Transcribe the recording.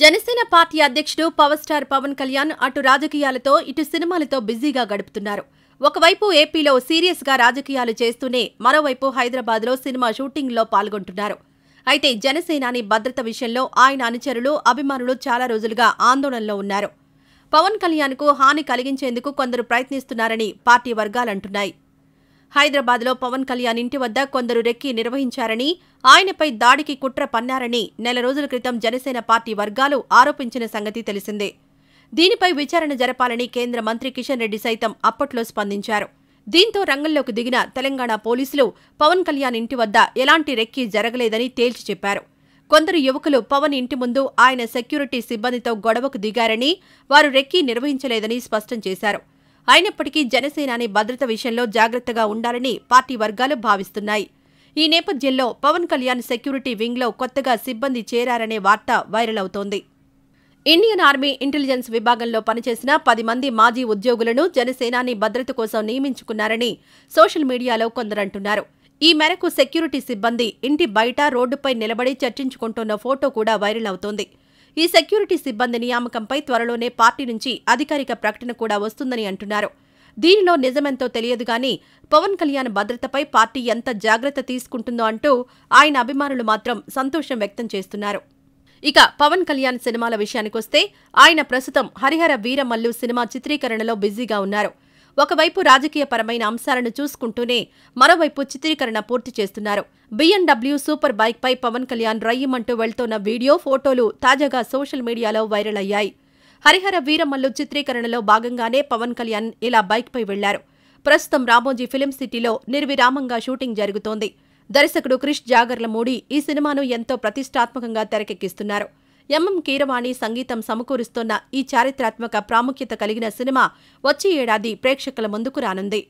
Janasena party అధ్యక్షుడు power star Pawan Kalyan అటు రాజకీయాలతో ఇటు సినిమాలతో బిజీగా గడుపుతున్నారు ఒకవైపు ఏపీలో సీరియస్ గా రాజకీయాలు చేస్తూనే మరోవైపు హైదరాబాద్లో సినిమా షూటింగ్లో పాల్గొంటున్నారు అయితే జనసేనాని భద్రత విషయంలో ఆయన అనుచరులు అభిమానులు చాలా రోజులుగా ఆందోళనలో ఉన్నారు పవన్ కళ్యాణ్కు హాని కలిగించేందుకు కొందరు ప్రయత్నిస్తున్నారని పార్టీ వర్గాలంటున్నాయి హైదరాబాద్లో పవన్ కళ్యాణ్ ఇంటి వద్ద కొందరు రెక్కి నిర్వహించారని ఆయనపై దాడికి కుట్ర పన్నారని నెల రోజుల క్రితం జనసేన పార్టీ వర్గాలు ఆరోపించిన సంగతి తెలిసిందే దీనిపై విచారణ జరపాలని కేంద్ర మంత్రి కిషన్ రెడ్డి సైతం అప్పట్లో స్పందించారు దీంతో రంగంలోకి దిగిన తెలంగాణ పోలీసులు పవన్ కళ్యాణ్ ఇంటి వద్ద ఎలాంటి రెక్కీ జరగలేదని తేల్చి చెప్పారు కొందరు యువకులు పవన్ ఇంటి ముందు ఆయన సెక్యూరిటీ సిబ్బందితో గొడవకు దిగారని వారు రెక్కీ నిర్వహించలేదని స్పష్టం చేశారు అయినప్పటికీ జనసేనాని భద్రత విషయంలో జాగ్రత్తగా ఉండాలని పార్టీ వర్గాలు భావిస్తున్నాయి ఈ నేపథ్యంలో పవన్ కళ్యాణ్ సెక్యూరిటీ వింగ్లో కొత్తగా సిబ్బంది చేరారనే వార్త వైరల్ అవుతోంది ఇండియన్ ఆర్మీ ఇంటెలిజెన్స్ విభాగంలో పనిచేసిన పది మంది మాజీ ఉద్యోగులను జనసేనాని భద్రత కోసం నియమించుకున్నారని సోషల్ మీడియాలో కొందరంటున్నారు ఈ మేరకు సెక్యూరిటీ సిబ్బంది ఇంటి బయట రోడ్డుపై నిలబడి చర్చించుకుంటున్న ఫోటో కూడా వైరల్ అవుతోంది ఈ సెక్యూరిటీ సిబ్బంది నియామకంపై త్వరలోనే పార్టీ నుంచి అధికారిక ప్రకటన కూడా వస్తుందని అంటున్నారు దీనిలో నిజమెంతో తెలియదు గాని పవన్ కళ్యాణ్ భద్రతపై పార్టీ ఎంత జాగ్రత్త తీసుకుంటుందో అంటూ ఆయన అభిమానులు మాత్రం సంతోషం వ్యక్తం చేస్తున్నారు ఇక పవన్ కళ్యాణ్ సినిమాల విషయానికొస్తే ఆయన ప్రస్తుతం హరిహర వీరమల్లు సినిమా చిత్రీకరణలో బిజీగా ఉన్నారు ఒకవైపు రాజకీయపరమైన అంశాలను చూసుకుంటూనే మరోవైపు చిత్రీకరణ పూర్తి చేస్తున్నారు బిఎన్డబ్ల్యూ సూపర్ బైక్ పై పవన్ కళ్యాణ్ రయ్యమంటూ వెళ్తోన్న వీడియో ఫోటోలు తాజాగా సోషల్ మీడియాలో వైరల్ అయ్యాయి హరిహర వీరమల్లు చిత్రీకరణలో భాగంగానే పవన్ కళ్యాణ్ ఇలా బైక్పై వెళ్లారు ప్రస్తుతం రామోజీ ఫిలిం సిటీలో నిర్విరామంగా షూటింగ్ జరుగుతోంది దర్శకుడు క్రిష్ జాగర్ల మూడి ఈ సినిమాను ఎంతో ప్రతిష్టాత్మకంగా తెరకెక్కిస్తున్నారు ఎంఎం కీరవాణి సంగీతం సమకూరుస్తోన్న ఈ చారిత్రాత్మక ప్రాముఖ్యత కలిగిన సినిమా వచ్చే ఏడాది ప్రేక్షకుల ముందుకు రానుంది